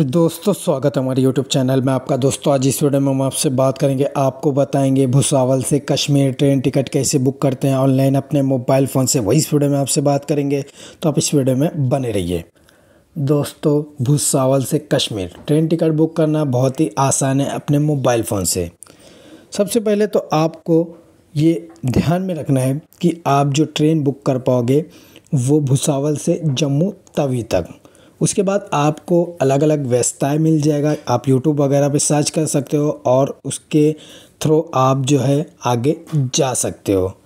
दोस्तों स्वागत है हमारे YouTube चैनल में आपका दोस्तों आज इस वीडियो में हम आपसे बात करेंगे आपको बताएंगे भुसावल से कश्मीर ट्रेन टिकट कैसे बुक करते हैं ऑनलाइन अपने मोबाइल फ़ोन से वही इस वीडियो में आपसे बात करेंगे तो आप इस वीडियो में बने रहिए दोस्तों भुसावल से कश्मीर ट्रेन टिकट बुक करना बहुत ही आसान है अपने मोबाइल फ़ोन से सबसे पहले तो आपको ये ध्यान में रखना है कि आप जो ट्रेन बुक कर पाओगे वो भुसावल से जम्मू तवी तक उसके बाद आपको अलग अलग व्यवस्थाएँ मिल जाएगा आप यूट्यूब वगैरह पे सर्च कर सकते हो और उसके थ्रू आप जो है आगे जा सकते हो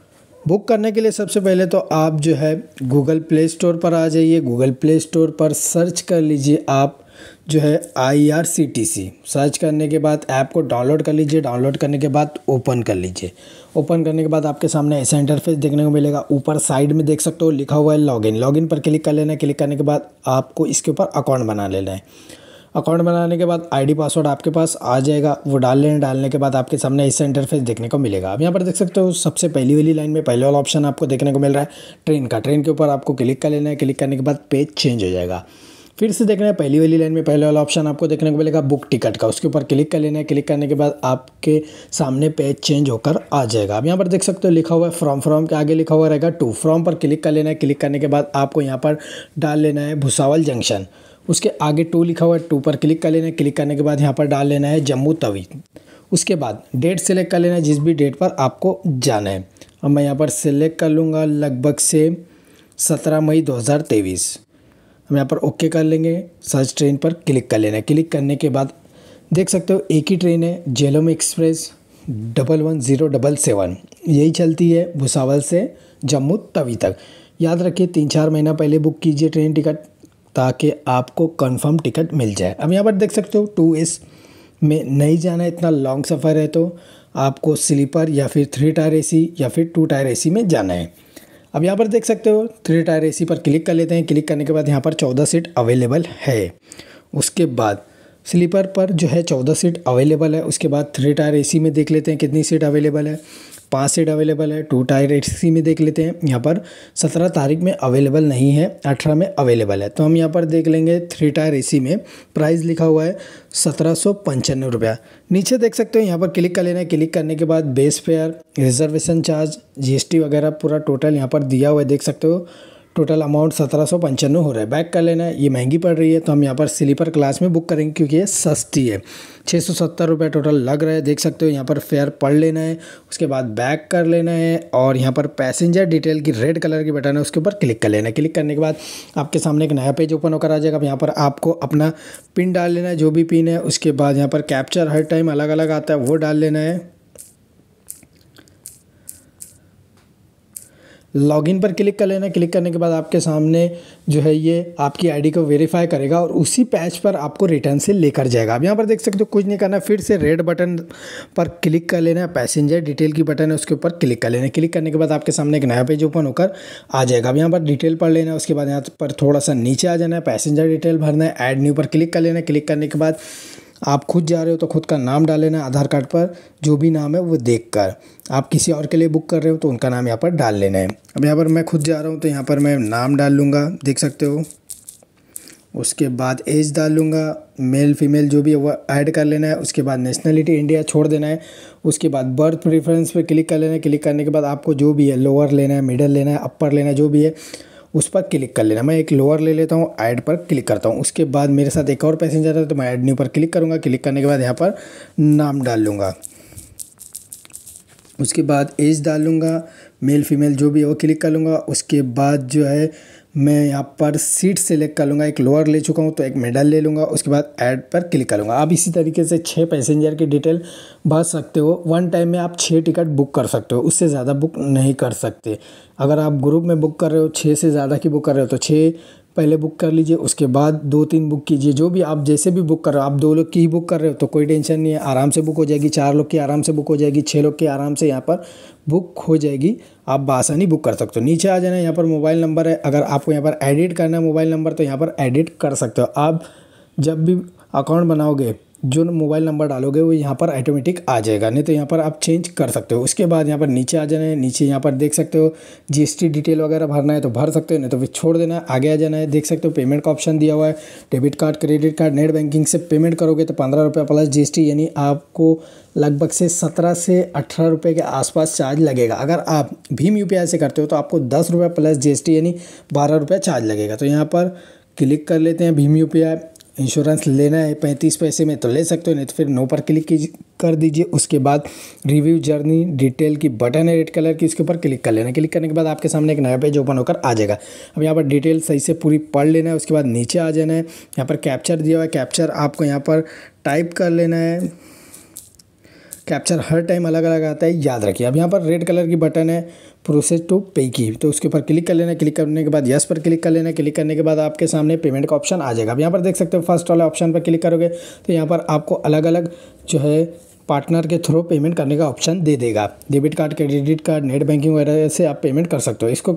बुक करने के लिए सबसे पहले तो आप जो है गूगल प्ले स्टोर पर आ जाइए गूगल प्ले स्टोर पर सर्च कर लीजिए आप जो है I R C T C search करने के बाद ऐप को डाउनलोड कर लीजिए डाउनलोड करने के बाद ओपन कर लीजिए ओपन करने के बाद आपके सामने ऐसा इंटरफेस देखने को मिलेगा ऊपर साइड में देख सकते हो लिखा हुआ है लॉगिन लॉगिन पर क्लिक कर लेना है क्लिक करने के बाद आपको इसके ऊपर अकाउंट बना लेना है अकाउंट बनाने के बाद आईडी पासवर्ड आपके पास आ जाएगा वो डाल लेना डालने के बाद आपके सामने ऐसा इंटरफेस देखने को मिलेगा आप यहाँ पर देख सकते हो सबसे पहली वाली लाइन में पहले वाला ऑप्शन आपको देखने को मिल रहा है ट्रेन का ट्रेन के ऊपर आपको क्लिक कर लेना है क्लिक करने के बाद पेज चेंज हो जाएगा फिर से देखना है पहली वाली लाइन में पहले वाला ऑप्शन आपको देखने को मिलेगा बुक टिकट का उसके ऊपर क्लिक कर लेना है क्लिक करने के बाद आपके सामने पेज चेंज होकर आ जाएगा आप यहाँ पर देख सकते हो लिखा हुआ है फ्रॉम फ्रॉम के आगे लिखा हुआ रहेगा टू फ्रॉम पर क्लिक कर लेना है क्लिक करने के बाद आपको यहाँ पर डाल लेना है भुसावल जंक्शन उसके आगे टू लिखा हुआ है टू पर क्लिक कर लेना है क्लिक करने के बाद यहाँ पर डाल लेना है जम्मू तवी उसके बाद डेट सेलेक्ट कर लेना है जिस भी डेट पर आपको जाना है अब मैं यहाँ पर सिलेक्ट कर लूँगा लगभग से सत्रह मई तेईस हम यहाँ पर ओके कर लेंगे सर्च ट्रेन पर क्लिक कर लेना क्लिक करने के बाद देख सकते हो एक ही ट्रेन है Jhelum express double one zero double seven यही चलती है भुसावल से जम्मू तवी तक याद रखिए तीन चार महीना पहले बुक कीजिए ट्रेन टिकट ताकि आपको कंफर्म टिकट मिल जाए अब यहाँ पर देख सकते हो टू एस में नहीं जाना इतना लॉन्ग सफ़र है तो आपको स्लीपर या फिर थ्री टायर एसी या फिर टू टायर एसी में जाना है अब यहाँ पर देख सकते हो थ्री टायर ए पर क्लिक कर लेते हैं क्लिक करने के बाद यहाँ पर चौदह सीट अवेलेबल है उसके बाद स्लीपर पर जो है चौदह सीट अवेलेबल है उसके बाद थ्री टायर एसी में देख लेते हैं कितनी सीट अवेलेबल है पाँच सीट अवेलेबल है टू टायर सी में देख लेते हैं यहाँ पर सत्रह तारीख में अवेलेबल नहीं है अठारह में अवेलेबल है तो हम यहाँ पर देख लेंगे थ्री टायर इसी में प्राइस लिखा हुआ है सत्रह सौ पंचानवे रुपया नीचे देख सकते हो यहाँ पर क्लिक कर लेना है क्लिक करने के बाद base fare reservation charge GST वगैरह पूरा टोटल यहाँ पर दिया हुआ है देख सकते हो टोटल अमाउंट सत्रह सौ पंचानवे हो रहा है बैक कर लेना है ये महंगी पड़ रही है तो हम यहाँ पर स्लीपर क्लास में बुक करेंगे क्योंकि ये सस्ती है छः सौ सत्तर रुपये टोटल लग रहा है देख सकते हो यहाँ पर फेयर पढ़ लेना है उसके बाद बैक कर लेना है और यहाँ पर पैसेंजर डिटेल की रेड कलर की बटन है उसके ऊपर क्लिक कर लेना है क्लिक करने के बाद आपके सामने एक नया पेज ओपन होकर आ जाएगा यहाँ पर आपको अपना पिन डाल लेना है जो भी पिन है उसके बाद यहाँ पर कैप्चर हर टाइम अलग अलग आता है वो डाल लेना है लॉगिन पर क्लिक कर लेना क्लिक करने के बाद आपके सामने जो है ये आपकी आईडी को वेरीफाई करेगा और उसी पैच पर आपको रिटर्न से लेकर जाएगा अब यहाँ पर देख सकते हो कुछ नहीं करना फिर से रेड बटन पर क्लिक कर लेना पैसेंजर डिटेल की बटन है उसके ऊपर क्लिक कर लेना क्लिक करने के बाद आपके सामने एक नया पेज ओपन होकर आ जाएगा अब यहाँ पर डिटेल पढ़ लेना उसके बाद यहाँ पर थोड़ा सा नीचे आ जाना है पैसेंजर डिटेल भरना है एड न्यू पर क्लिक कर लेना क्लिक करने के बाद आप खुद जा रहे हो तो खुद का नाम डाल लेना आधार कार्ड पर जो भी नाम है वो देख कर आप किसी और के लिए बुक कर रहे हो तो उनका नाम यहाँ पर डाल लेना है अब यहाँ पर मैं खुद जा रहा हूँ तो यहाँ पर मैं नाम डाल लूँगा देख सकते हो उसके बाद एज डाल लूँगा मेल फीमेल जो भी है वह ऐड कर लेना है उसके बाद नेशनलिटी इंडिया छोड़ देना है उसके बाद बर्थ प्रेफरेंस पे क्लिक कर लेना है क्लिक करने के बाद आपको जो भी है लोअर लेना है मिडल लेना है अपर लेना है जो भी है उस पर क्लिक कर लेना मैं एक लोअर ले लेता हूँ ऐड पर क्लिक करता हूँ उसके बाद मेरे साथ एक और पैसेंजर है तो मैं ऐड न्यू पर क्लिक करूँगा क्लिक करने के बाद यहाँ पर नाम डाल लूँगा उसके बाद एज डाल लूँगा मेल फीमेल जो भी है वो क्लिक कर लूँगा उसके बाद जो है मैं यहाँ पर सीट सेलेक्ट कर लूँगा एक लोअर ले चुका हूँ तो एक मेडल ले लूँगा उसके बाद ऐड पर क्लिक करूँगा आप इसी तरीके से छः पैसेंजर की डिटेल भर सकते हो वन टाइम में आप छः टिकट बुक कर सकते हो उससे ज़्यादा बुक नहीं कर सकते अगर आप ग्रुप में बुक कर रहे हो छः से ज़्यादा की बुक कर रहे हो तो छः पहले बुक कर लीजिए उसके बाद दो तीन बुक कीजिए जो भी आप जैसे भी बुक कर रहे हो आप दो लोग की ही बुक कर रहे हो तो कोई टेंशन नहीं है आराम से बुक हो जाएगी चार लोग की आराम से बुक हो जाएगी छः लोग की आराम से यहाँ पर बुक हो जाएगी आप बासानी बुक कर सकते हो नीचे आ जाना यहाँ पर मोबाइल नंबर है अगर आपको यहाँ पर एडिट करना है मोबाइल नंबर तो यहाँ पर एडिट कर सकते हो आप जब भी अकाउंट बनाओगे जो मोबाइल नंबर डालोगे वो यहाँ पर ऑटोमेटिक आ जाएगा नहीं तो यहाँ पर आप चेंज कर सकते हो उसके बाद यहाँ पर नीचे आ जाना है नीचे यहाँ पर देख सकते हो जीएसटी डिटेल वगैरह भरना है तो भर सकते हो नहीं तो फिर छोड़ देना है आगे आ जाना है देख सकते हो पेमेंट का ऑप्शन दिया हुआ है debit card credit card net banking से पेमेंट करोगे तो पंद्रह रुपये प्लस जी यानी आपको लगभग से सत्रह से अठारह रुपये के आसपास चार्ज लगेगा अगर आप भीम यू से करते हो तो आपको दस रुपये प्लस जी यानी बारह रुपये चार्ज लगेगा तो यहाँ पर क्लिक कर लेते हैं भीम यू इंश्योरेंस लेना है पैंतीस पैसे में तो ले सकते हो नहीं तो फिर नो पर क्लिक कर दीजिए उसके बाद रिव्यू जर्नी डिटेल की बटन है रेड कलर की उसके ऊपर क्लिक कर लेना क्लिक करने के बाद आपके सामने एक नया पेज ओपन होकर आ जाएगा अब यहाँ पर डिटेल सही से पूरी पढ़ लेना है उसके बाद नीचे आ जाना है यहाँ पर कैप्चर दिया हुआ है कैप्चर आपको यहाँ पर टाइप कर लेना है कैप्चर हर टाइम अलग अलग आता है याद रखिए अब यहाँ पर रेड कलर की बटन है प्रोसेस टू पे की तो उसके ऊपर क्लिक कर लेना क्लिक करने के बाद यस पर क्लिक कर लेना क्लिक करने के बाद आपके सामने पेमेंट का ऑप्शन आ जाएगा अब यहाँ पर देख सकते हो फर्स्ट वाला ऑप्शन पर क्लिक करोगे तो यहाँ पर आपको अलग अलग जो है पार्टनर के थ्रू पेमेंट करने का ऑप्शन दे देगा debit card credit card net banking वगैरह से आप पेमेंट कर सकते हो इसको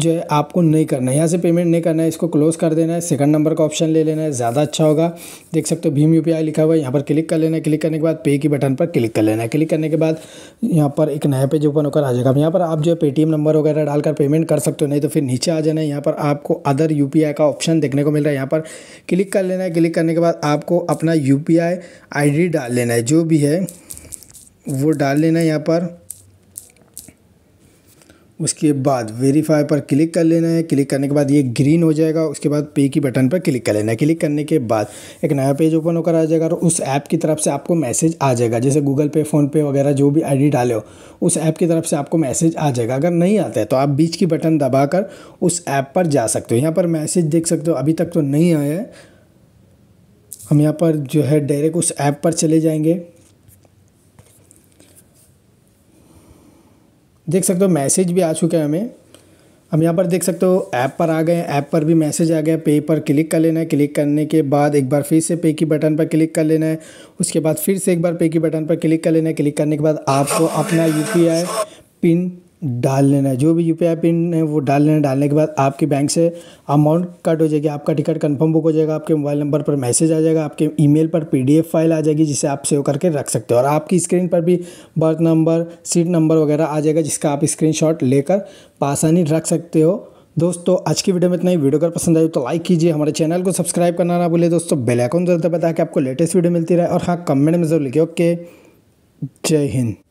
जो है आपको नहीं करना है यहाँ से पेमेंट नहीं करना है इसको क्लोज कर देना है सेकंड नंबर का ऑप्शन ले लेना है ज़्यादा अच्छा होगा देख सकते हो भीम यू लिखा हुआ है यहाँ पर क्लिक कर लेना है क्लिक करने के बाद पे की बटन पर क्लिक कर लेना है क्लिक करने के बाद यहाँ पर एक नया पेज ओपन होकर आ जाएगा यहाँ पर आप जो है पेटीएम नंबर वगैरह डालकर पेमेंट कर सकते हो नहीं तो फिर नीचे आ जाना है यहाँ पर आपको अदर यू का ऑप्शन देखने को मिल रहा है यहाँ पर क्लिक कर लेना है क्लिक करने के बाद आपको अपना यू पी आई डाल लेना है जो भी है वो डाल लेना यहाँ पर उसके बाद वेरीफाई पर क्लिक कर लेना है क्लिक करने के बाद ये ग्रीन हो जाएगा उसके बाद पे की बटन पर क्लिक कर लेना है क्लिक करने के बाद एक नया पेज ओपन होकर आ जाएगा और उस ऐप की तरफ से आपको मैसेज आ जाएगा जैसे गूगल पे फ़ोनपे वगैरह जो भी आईडी डाले हो उस ऐप की तरफ से आपको मैसेज आ जाएगा अगर नहीं आता है तो आप बीच की बटन दबा उस ऐप पर जा सकते हो यहाँ पर मैसेज देख सकते हो अभी तक तो नहीं आया है हम यहाँ पर जो है डायरेक्ट उस ऐप पर चले जाएंगे देख सकते हो मैसेज भी आ चुका है हमें हम यहाँ पर देख सकते हो ऐप पर आ गए ऐप पर भी मैसेज आ गया पे पर क्लिक कर लेना है क्लिक करने के बाद एक बार फिर से पे की बटन पर क्लिक कर लेना है उसके बाद फिर से एक बार पे की बटन पर क्लिक कर लेना है क्लिक करने के बाद आपको अपना यू पिन डाल लेना है जो भी यू पिन है वो डाल लेना डालने के बाद आपके बैंक से अमाउंट कट हो जाएगी आपका टिकट कंफर्म बुक हो जाएगा आपके मोबाइल नंबर पर मैसेज आ जाएगा आपके ईमेल पर पीडीएफ फाइल आ जाएगी जिसे आप सेव करके रख सकते हो और आपकी स्क्रीन पर भी बर्थ नंबर सीट नंबर वगैरह आ जाएगा जिसका आप स्क्रीन लेकर आसानी रख सकते हो दोस्तों आज की वीडियो में इतना ही वीडियो अगर पसंद आए तो लाइक कीजिए हमारे चैनल को सब्सक्राइब करना ना बोले दोस्तों बेल ज़रूरत जरूर दबाए कि आपको लेटेस्ट वीडियो मिलती रहे और हाँ कमेंट में जरूर लिखिए ओके जय हिंद